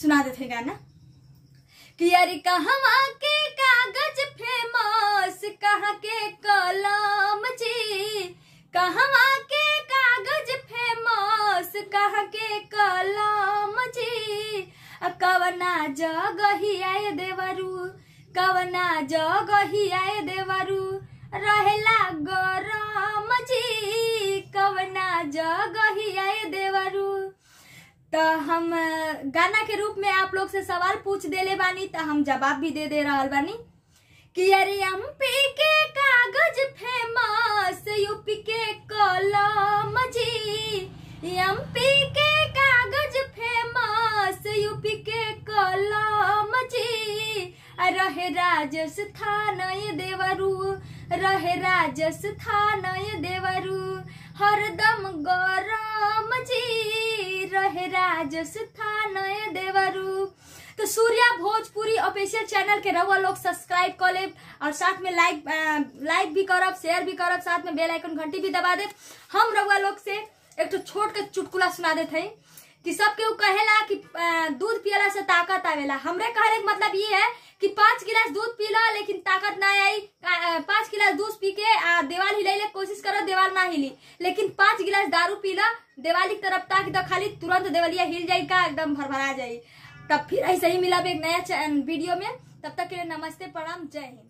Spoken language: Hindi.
सुनाते थे गाना कि अरे कहा के कागज फेमस कहा के कलम जी कहा के कागज फेमस कहा के कलम जी कवना जग ही आए देवरू कवना जग ही आए देवरू रहेला गरम जी कवना जग ही आए देवरू तो हमें गाना के रूप में आप लोग से सवाल पूछ देले बानी तो हम जवाब भी दे दे रहा बानी कि अरे हम पी के कागज फेमस यूपी के कलम जी हम पी के कागज फेमस यूपी के कलम जी रहे राजस्थान देवरू रहे राजस्थान देवरू हरदम गौरम जी रहे राजस्थान नए देवरू तो सूर्या भोजपुरी ऑफिशियल चैनल के रहुआ लोग सब्सक्राइब कर ले और साथ में लाइक लाइक भी करब शेयर भी करब साथ में बेल आइकन घंटी भी दबा दे हम रहुआ लोग से एक तो छोट के चुटकुला सुना देते हैं कि सब केहू कहेला कि दूध पियला से ताकत आवेला हमरे कहले मतलब ये है कि पांच गिलास दूध पीला लेकिन ताकत ना आई पांच गिलास दूध पी के आ, कोशिश करो देवाल ना हिली लेकिन पांच गिलास दारू पीला देवाली तरफ तक तो खाली तुरंत देवलिया हिल जाये का एकदम भरभरा जाये तब फिर ऐसे ही मिला एक नया अं, वीडियो में तब तक के लिए नमस्ते प्रणाम जय हिंद